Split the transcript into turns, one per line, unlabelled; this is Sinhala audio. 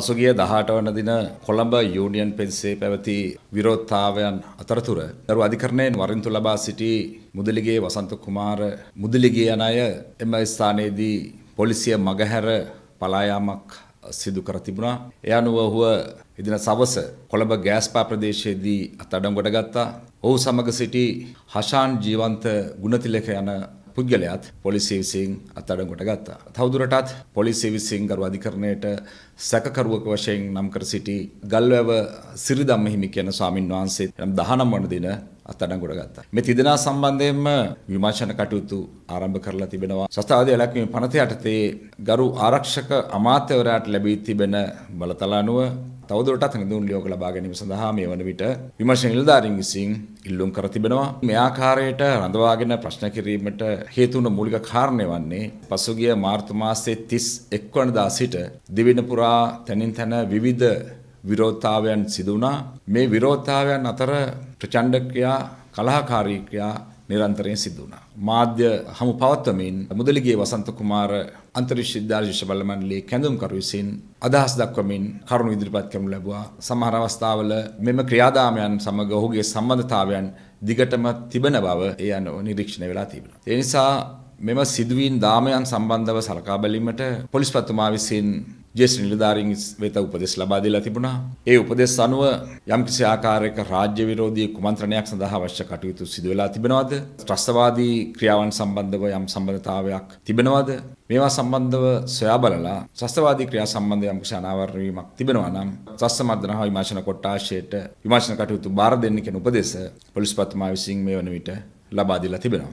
පසුගිය 18 වන දින කොළඹ යූනියන් පෙන්සේ පැවති විරෝධතාවයන් අතරතුර දරු අධිකරණයෙන් වරින්තු ලබා සිටි මුදලිගේ වසන්ත කුමාර මුදලිගේ යන අය එම ස්ථානයේදී පොලිසිය මගහැර පලායාමක් සිදු කර තිබුණා. ඒ අනුව ඔහුව එදින සවස කොළඹ ගෑස්පා ප්‍රදේශයේදී අත්අඩංගුවට ගත්තා. ඔහු සමග සිටි හෂාන් ජීවන්ත ගුණතිලක යන පුද්ගලයාත් පොලිසිය විසින් අත්අඩංගුවට ගත්තා. තවදුරටත් පොලිසිය විසින් ගරු අධිකරණයට සැකකරුවක වශයෙන් නම් කර සිටි ගල්වැව සිරිදම්ම හිමි කියන ස්වාමින් වහන්සේ නම් 19 වන දින අත්අඩංගුවට ගත්තා. මේ තිදෙනා සම්බන්ධයෙන්ම විමර්ශන කටයුතු ආරම්භ කරලා තිබෙනවා. සස්තාවදී එලක්වීම පනත යටතේ ගරු ආරක්ෂක අමාත්‍යවරයාට ලැබී තිබෙන බලතල අනුව තවදුරටත් නිදුන් ලියෝක ලබා ගැනීම සඳහා මේ වන විට විමර්ශන නිලධාරීන් විසින් ඉල්ලුම් කර තිබෙනවා. මේ ආකාරයට රඳවාගෙන ප්‍රශ්න කිරීමට හේතු වුණු මූලික කාරණය වන්නේ පසුගිය මාර්තු මාසයේ 31 වනදා සිට දිවින පුරා තනින් තන විවිධ විරෝධතාවයන් සිදු වුණා. මේ විරෝධතාවයන් අතර ප්‍රචණ්ඩ ක්‍රියා කලහකාරී ක්‍රියා නිරන්තරයෙන් සිදු වුණා. මාධ්‍ය හමු පවත්වමින් මුදලිගේ වසන්ත කුමාර අන්තරික්ෂ විද්‍යාලයේ ශබල මණ්ඩලයේ කැඳවුම්කරු විසින් අදහස් දක්වමින් කරුණු ඉදිරිපත් කරනු ලැබුවා. සමහර අවස්ථාවල මෙම ක්‍රියාදාමයන් සමග ඔහුගේ සම්බන්ධතාවයන් දිගටම තිබෙන බව ඒ අනුව නිරීක්ෂණය වෙලා තිබෙනවා. ඒ නිසා මෙම සිදුවීම් දාමයන් සම්බන්ධව සලකා බැලීමට පොලිස්පතිතුමා විසින් ජේෂ්ඨ නිලධාරීන් වෙත උපදෙස් ලබා දීලා තිබුණා. ඒ උපදෙස් අනුව යම්කිසි ආකාරයක රාජ්‍ය විරෝධී කුමන්ත්‍රණයක් සඳහා අවශ්‍ය කටයුතු සිදු වෙලා තිබෙනවද? ත්‍රස්තවාදී ක්‍රියාවන් සම්බන්ධව යම් සම්බන්ධතාවයක් තිබෙනවද? මේවා සම්බන්ධව සොයා බලලා ත්‍රස්තවාදී ක්‍රියා සම්බන්ධ යම්කිසි අනාවරණ වීමක් තිබෙනවා නම් ත්‍රස්ත මර්ධන හා විමර්ශන කොට්ටාශයට විමර්ශන කටයුතු බාර දෙන්න කියන උපදෙස පොලිස්පතිතුමා විසින් මේ වන විට ලබා දීලා තිබෙනවා.